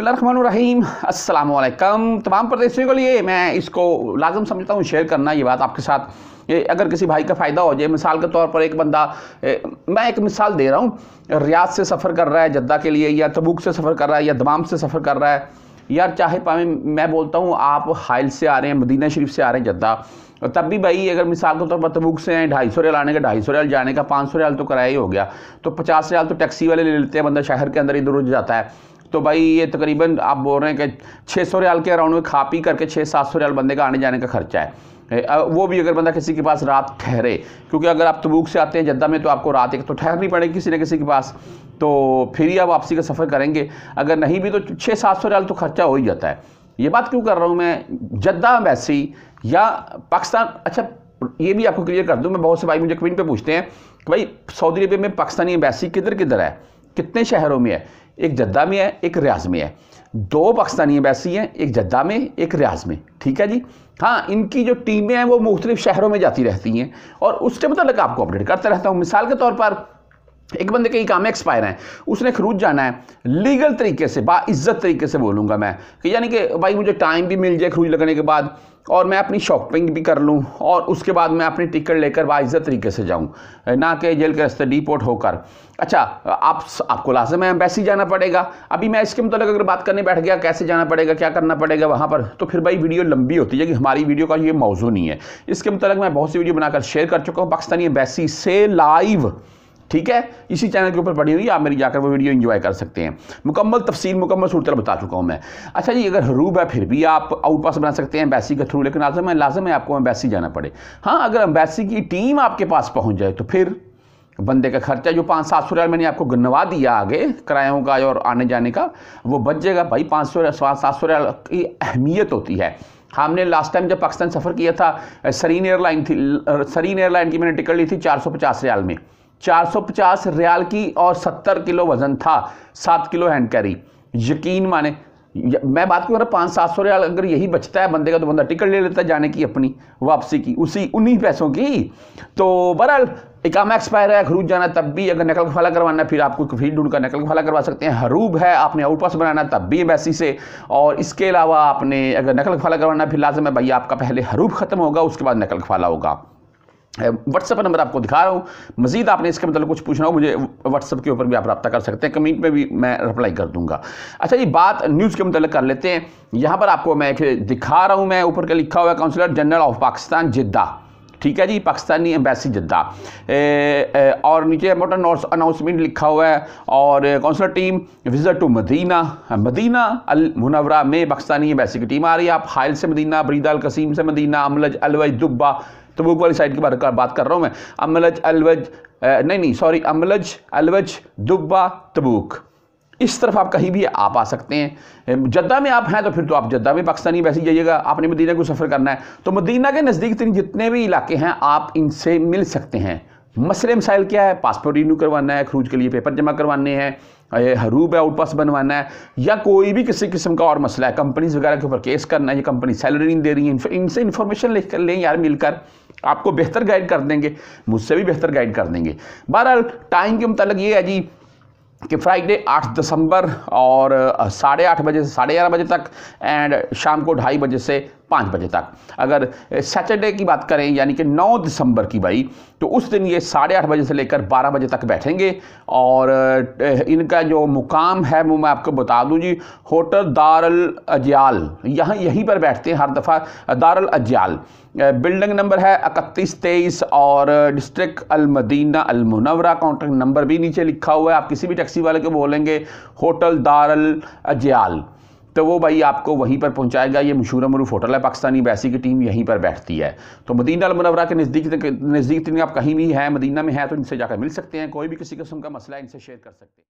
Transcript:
बसमीम अल्लाम तमाम प्रदेशियों के लिए मैं इसको लाजम समझता हूँ शेयर करना ये बात आपके साथ ये अगर किसी भाई का फ़ायदा हो जाए मिसाल के तौर पर एक बंदा मैं एक मिसाल दे रहा हूँ रियाद से सफ़र कर रहा है जद्दा के लिए या तबूक से सफ़र कर रहा है या दमाम से सफ़र कर रहा है यार चाहे पावे मैं बोलता हूँ आप हाइल से आ रहे हैं मदीना शरीफ से आ रहे हैं जद्दा तब भी भाई अगर मिसाल के तौर पर तबूक से हैं ढाई सौ रियाल आने का ढाई सौ रियाल जाने का पाँच सौ रियाल तो किराया ही हो गया तो पचास रियाल तो टैक्सी वाले ले लेते हैं बंदा शहर के अंदर इधर उधर जाता है तो भाई ये तकरीबन आप बोल रहे हैं कि छः सौ रियाल के अराउंड में खा पी करके छः सात सौ रियाल बंदे का आने जाने का खर्चा है वो भी अगर बंदा किसी के पास रात ठहरे क्योंकि अगर आप तबूक से आते हैं जद्दा में तो आपको रात एक तो ठहरनी पड़ेगी किसी न किसी के पास तो फिर ही आप वापसी का सफ़र करेंगे अगर नहीं भी तो छः सात सौ रियाल तो खर्चा हो ही जाता है ये बात क्यों कर रहा हूँ मैं जद्दा वैसी या पाकिस्तान अच्छा ये भी आपको क्लियर कर दूँ मैं बहुत से भाई मुझे कमेंट पे पूछते हैं कि भाई सऊदी अरब में पाकिस्तानी एम्बेसी किधर किधर है कितने शहरों में है एक जद्दा में है एक रियाज में है दो पाकिस्तानी एम्बेसी हैं एक जद्दा में एक रियाज में ठीक है जी हाँ इनकी जो टीमें हैं वो मुख्तलिफ शहरों में जाती रहती हैं और उसके मतलब आपको अपडेट करता रहता हूँ मिसाल के तौर पर एक बंदे के ही काम एक्सपायर हैं उसने खरूज जाना है लीगल तरीके से बाइज्जत तरीके से बोलूँगा मैं कि यानी कि भाई मुझे टाइम भी मिल जाए खरूज लगने के बाद और मैं अपनी शॉपिंग भी कर लूँ और उसके बाद मैं अपनी टिकट लेकर बाइज्जत तरीके से जाऊँ ना कि जेल के रास्ते डिपोर्ट होकर अच्छा आप आपको लाजम है एम्बेसी जाना पड़ेगा अभी मैं इसके मतलब अगर बात करने बैठ गया कैसे जाना पड़ेगा क्या करना पड़ेगा वहाँ पर तो फिर भाई वीडियो लंबी होती है कि हमारी वीडियो का ये मौजू नहीं है इसके मतलब मैं बहुत सी वीडियो बनाकर शेयर कर चुका हूँ पाकिस्तानी एम्बेसी से लाइव ठीक है इसी चैनल के ऊपर पड़ी हुई आप मेरी जाकर वो वीडियो इंजॉय कर सकते हैं मुकम्मल तफसील मुकम्मल सूरत बता चुका हूँ मैं अच्छा जी अगर हरूब है फिर भी आप आउट पास बना सकते हैं अम्बैसी के थ्रू लेकिन लाजम है लाजम है आपको अम्बैसी जाना पड़े हाँ अगर अम्बैसी की टीम आपके पास पहुँच जाए तो फिर बंदे का खर्चा जो पाँच सात सौ रुपया मैंने आपको गनवा दिया आगे किरायों का और आने जाने का वो बच जाएगा भाई पाँच सौ सात सौ रुपया की अहमियत होती है हमने लास्ट टाइम जब पाकिस्तान सफ़र किया था सरीन एयरलाइन थी सरीन एयरलाइन की मैंने टिकट ली थी चार सौ पचास रियाल में 450 रियाल की और 70 किलो वजन था 7 किलो हैंड कैरी यकीन माने मैं बात करूँ पाँच सात सौ रियाल अगर यही बचता है बंदे का तो बंदा टिकट ले लेता है जाने की अपनी वापसी की उसी उन्हीं पैसों की तो बहरहाल इकाम एक्सपायर है खरूज जाना तब भी अगर नकल खफाला करवाना है फिर आपको कफील ढूंढ नकल खफाला करवा सकते हैं हरूब है आपने पास बनाना तब भी वैसी से और इसके अलावा आपने अगर नकल खफाला करवाना फिर लाजम है भाई आपका पहले हरूब ख़त्म होगा उसके बाद नकल खफाला होगा व्हाट्सअप नंबर आपको दिखा रहा हूँ मजीद आपने इसके मतलब कुछ पूछना हो मुझे व्हाट्सअप के ऊपर भी आप रब्ता कर सकते हैं कमेंट में भी मैं रिप्लाई कर दूंगा अच्छा ये बात न्यूज़ के मतलब कर लेते हैं यहाँ पर आपको मैं दिखा रहा हूँ मैं ऊपर का लिखा हुआ है consular general of Pakistan Jeddah ठीक है जी पाकिस्तानी एम्बेसी जिद्दा ए, ए, और नीचे इम्पोर्टेंट अनाउंसमेंट लिखा हुआ है और consular team visit to Madina Madina Al Munawwara में पाकिस्तानी एम्बेसी की टीम आ रही है आप हाइल से मदीना बरीदा अल कसीम से मदीना अमलज अलवज दुब्बा तबूक तो वाली साइड के बारे में बात कर रहा हूँ मैं अमलज अलवज नहीं नहीं सॉरी अमलज अलवज दुब्बा तबूक इस तरफ आप कहीं भी आप आ सकते हैं जद्दा में आप हैं तो फिर तो आप जद्दा में पाकिस्तानी वैसे ही जाइएगा आपने मदीना को सफ़र करना है तो मदीना के नज़दीक तीन जितने भी इलाके हैं आप इनसे मिल सकते हैं मसले मसाइल क्या है पासपोर्ट रिन्यू करवाना है खरूज के लिए पेपर जमा करवाने हैं हरूब है आउटपास बनवाना है या कोई भी किसी किस्म का और मसला है कंपनीज वगैरह के ऊपर केस करना है या कंपनी सैलरी नहीं दे रही है इनसे इन्फॉर्मेशन लिख कर लें यार मिलकर आपको बेहतर गाइड कर देंगे मुझसे भी बेहतर गाइड कर देंगे बहरहाल टाइम के मतलब ये है जी कि फ्राइडे आठ दिसंबर और साढ़े आठ बजे से साढ़े ग्यारह बजे तक एंड शाम को ढाई बजे से पाँच बजे तक अगर सैटरडे की बात करें यानी कि नौ दिसंबर की भाई तो उस दिन ये साढ़े आठ बजे से लेकर बारह बजे तक बैठेंगे और इनका जो मुकाम है वो मैं आपको बता दूँ जी होटल दारल अजयाल यहाँ यहीं पर बैठते हैं हर दफ़ा दारल अजयाल बिल्डिंग नंबर है इकतीस तेईस और district Al Madina Al Munawwara contact number भी नीचे लिखा हुआ है आप किसी भी टैक्सी वाले को बोलेंगे होटल दारल अजयाल तो वो भाई आपको वहीं पर पहुंचाएगा ये मशहूर मरूफ होटल है पाकिस्तानी बैसी की टीम यहीं पर बैठती है तो मदीना मनवरा के नज़दीक नज़दीक आप कहीं भी है मदीना में है तो इनसे जाकर मिल सकते हैं कोई भी किसी किस्म का मसला इनसे शेयर कर सकते हैं